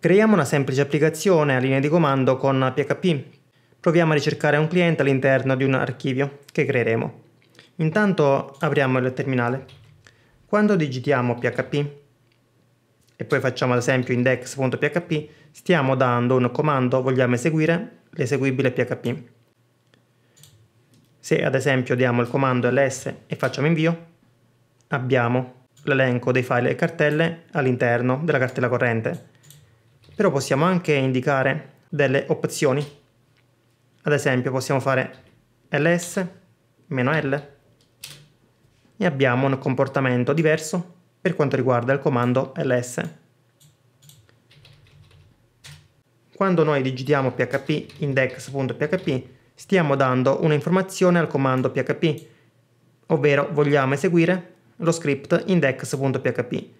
Creiamo una semplice applicazione a linea di comando con PHP. Proviamo a ricercare un cliente all'interno di un archivio che creeremo. Intanto apriamo il terminale. Quando digitiamo PHP e poi facciamo ad esempio index.php, stiamo dando un comando vogliamo eseguire l'eseguibile PHP. Se ad esempio diamo il comando ls e facciamo invio, abbiamo l'elenco dei file e cartelle all'interno della cartella corrente però possiamo anche indicare delle opzioni. Ad esempio possiamo fare ls l e abbiamo un comportamento diverso per quanto riguarda il comando ls. Quando noi digitiamo php index.php stiamo dando un'informazione al comando php, ovvero vogliamo eseguire lo script index.php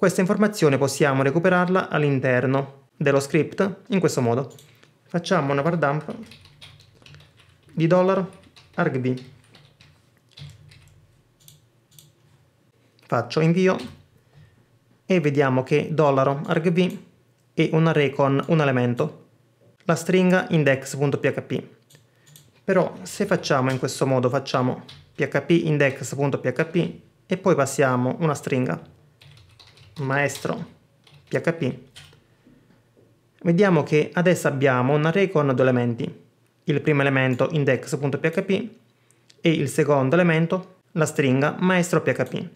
questa informazione possiamo recuperarla all'interno dello script in questo modo. Facciamo una vardump di dollaro argv. Faccio invio e vediamo che dollaro argv è un array con un elemento, la stringa index.php. Però se facciamo in questo modo, facciamo php index.php e poi passiamo una stringa maestro PHP, vediamo che adesso abbiamo un array con due elementi. Il primo elemento index.php e il secondo elemento la stringa maestro.php.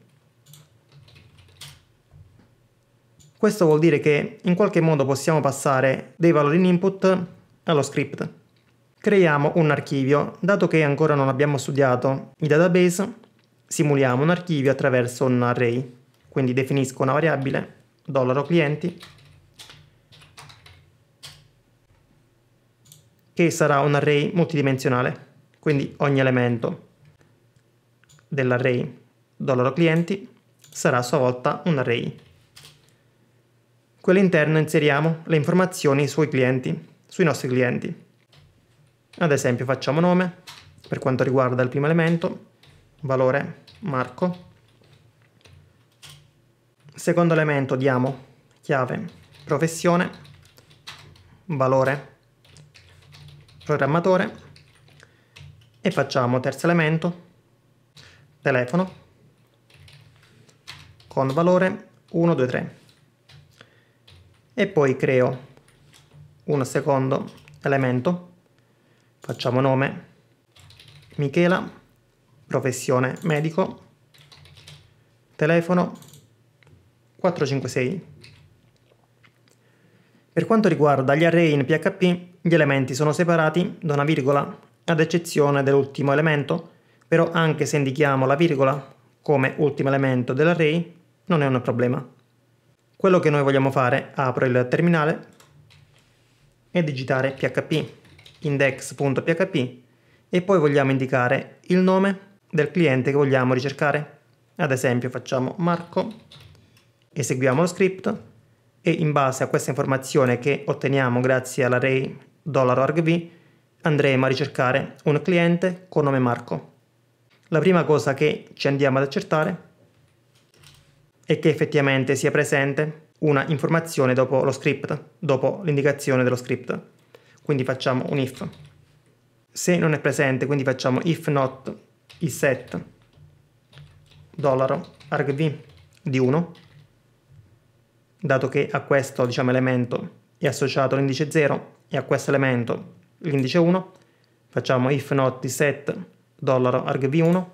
Questo vuol dire che in qualche modo possiamo passare dei valori in input allo script. Creiamo un archivio, dato che ancora non abbiamo studiato i database, simuliamo un archivio attraverso un array. Quindi definisco una variabile dollaro clienti che sarà un array multidimensionale. Quindi ogni elemento dell'array dollaro clienti sarà a sua volta un array. Qui all'interno inseriamo le informazioni sui clienti, sui nostri clienti. Ad esempio facciamo nome, per quanto riguarda il primo elemento, valore Marco, Secondo elemento diamo chiave professione, valore programmatore e facciamo terzo elemento telefono con valore 123 e poi creo un secondo elemento facciamo nome Michela professione medico telefono 456. Per quanto riguarda gli array in PHP, gli elementi sono separati da una virgola, ad eccezione dell'ultimo elemento, però anche se indichiamo la virgola come ultimo elemento dell'array, non è un problema. Quello che noi vogliamo fare, apro il terminale e digitare php index.php e poi vogliamo indicare il nome del cliente che vogliamo ricercare. Ad esempio facciamo Marco Eseguiamo lo script e in base a questa informazione che otteniamo grazie all'array $argv andremo a ricercare un cliente con nome Marco. La prima cosa che ci andiamo ad accertare è che effettivamente sia presente una informazione dopo lo script, dopo l'indicazione dello script. Quindi facciamo un if. Se non è presente, quindi facciamo if not is set $argv di 1 dato che a questo diciamo, elemento è associato l'indice 0 e a questo elemento l'indice 1, facciamo if not di set $argv1,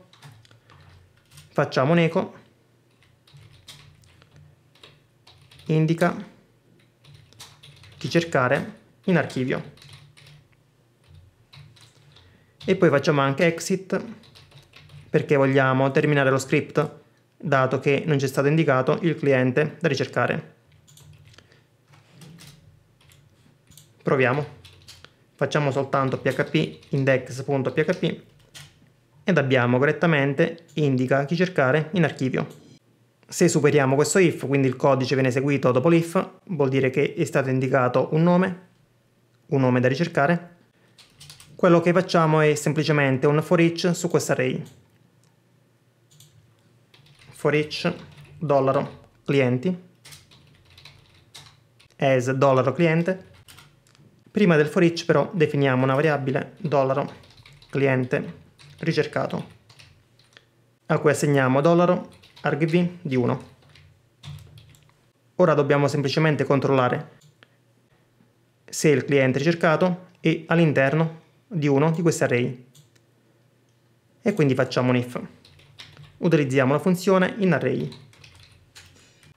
facciamo un eco, indica di cercare in archivio. E poi facciamo anche exit perché vogliamo terminare lo script dato che non ci è stato indicato il cliente da ricercare. proviamo facciamo soltanto php index.php ed abbiamo correttamente indica chi cercare in archivio. Se superiamo questo if, quindi il codice viene eseguito dopo l'if, vuol dire che è stato indicato un nome, un nome da ricercare. Quello che facciamo è semplicemente un for each su questa array. For each dollaro clienti as dollaro cliente Prima del for each però definiamo una variabile dollaro cliente ricercato a cui assegniamo dollaro argv di 1. Ora dobbiamo semplicemente controllare se il cliente ricercato è all'interno di uno di questi array e quindi facciamo un if. Utilizziamo la funzione in array.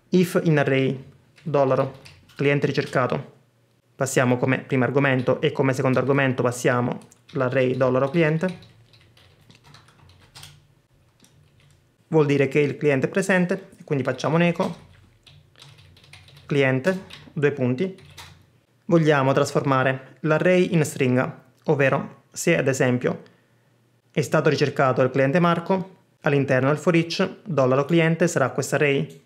if in array dollaro cliente ricercato passiamo come primo argomento e come secondo argomento passiamo l'array dollaro cliente. Vuol dire che il cliente è presente, quindi facciamo un eco cliente, due punti. Vogliamo trasformare l'array in stringa, ovvero se ad esempio è stato ricercato il cliente Marco, all'interno del for each dollaro cliente sarà questa array.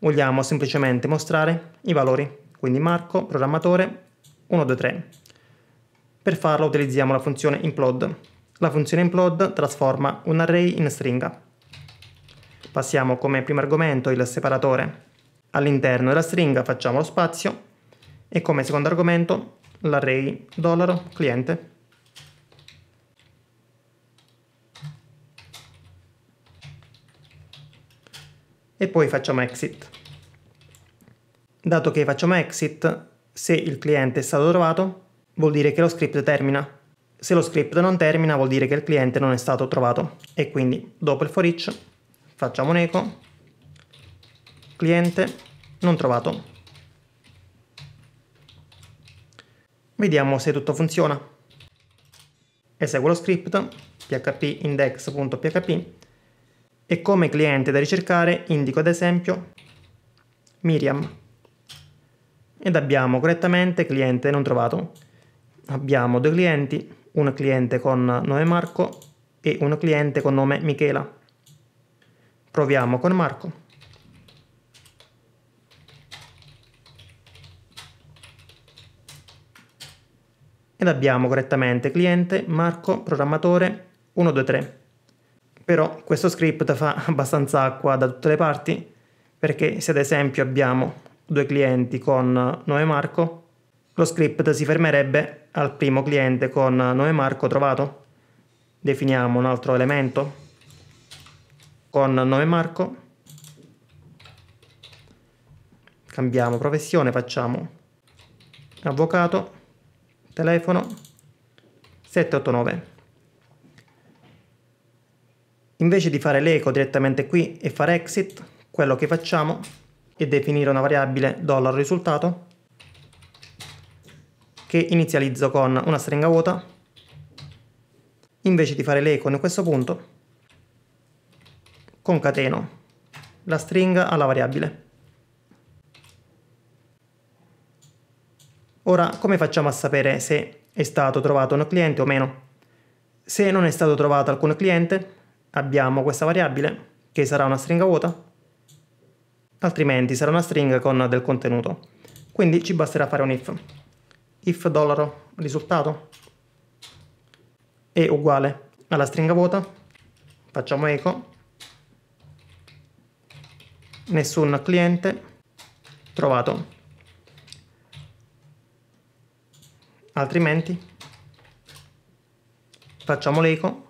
Vogliamo semplicemente mostrare i valori, quindi Marco, programmatore 1, 2, 3. Per farlo utilizziamo la funzione implode. La funzione implode trasforma un array in stringa. Passiamo come primo argomento il separatore. All'interno della stringa facciamo lo spazio e come secondo argomento l'array $cliente. E poi facciamo exit. Dato che facciamo exit, se il cliente è stato trovato, vuol dire che lo script termina. Se lo script non termina, vuol dire che il cliente non è stato trovato. E quindi, dopo il for each, facciamo un eco, cliente non trovato. Vediamo se tutto funziona. Eseguo lo script, php index.php e come cliente da ricercare indico ad esempio Miriam ed abbiamo correttamente cliente non trovato. Abbiamo due clienti, un cliente con nome Marco e un cliente con nome Michela. Proviamo con Marco. Ed abbiamo correttamente cliente, Marco, programmatore 123. Però questo script fa abbastanza acqua da tutte le parti perché se ad esempio abbiamo due clienti con nome Marco, lo script si fermerebbe al primo cliente con nome Marco trovato. Definiamo un altro elemento con nome Marco. Cambiamo professione, facciamo avvocato, telefono 789. Invece di fare l'eco direttamente qui e fare exit, quello che facciamo e definire una variabile $risultato che inizializzo con una stringa vuota. Invece di fare l'eco in questo punto, concateno la stringa alla variabile. Ora, come facciamo a sapere se è stato trovato un cliente o meno? Se non è stato trovato alcun cliente, abbiamo questa variabile, che sarà una stringa vuota, altrimenti sarà una stringa con del contenuto. Quindi ci basterà fare un if. if risultato è uguale alla stringa vuota, facciamo eco, nessun cliente trovato. Altrimenti facciamo l'eco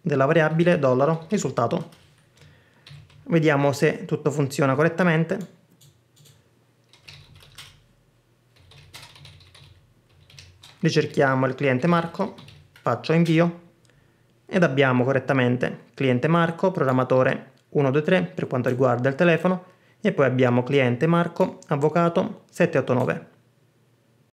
della variabile risultato. Vediamo se tutto funziona correttamente. Ricerchiamo il cliente Marco, faccio invio ed abbiamo correttamente cliente Marco, programmatore 123 per quanto riguarda il telefono e poi abbiamo cliente Marco, avvocato 789.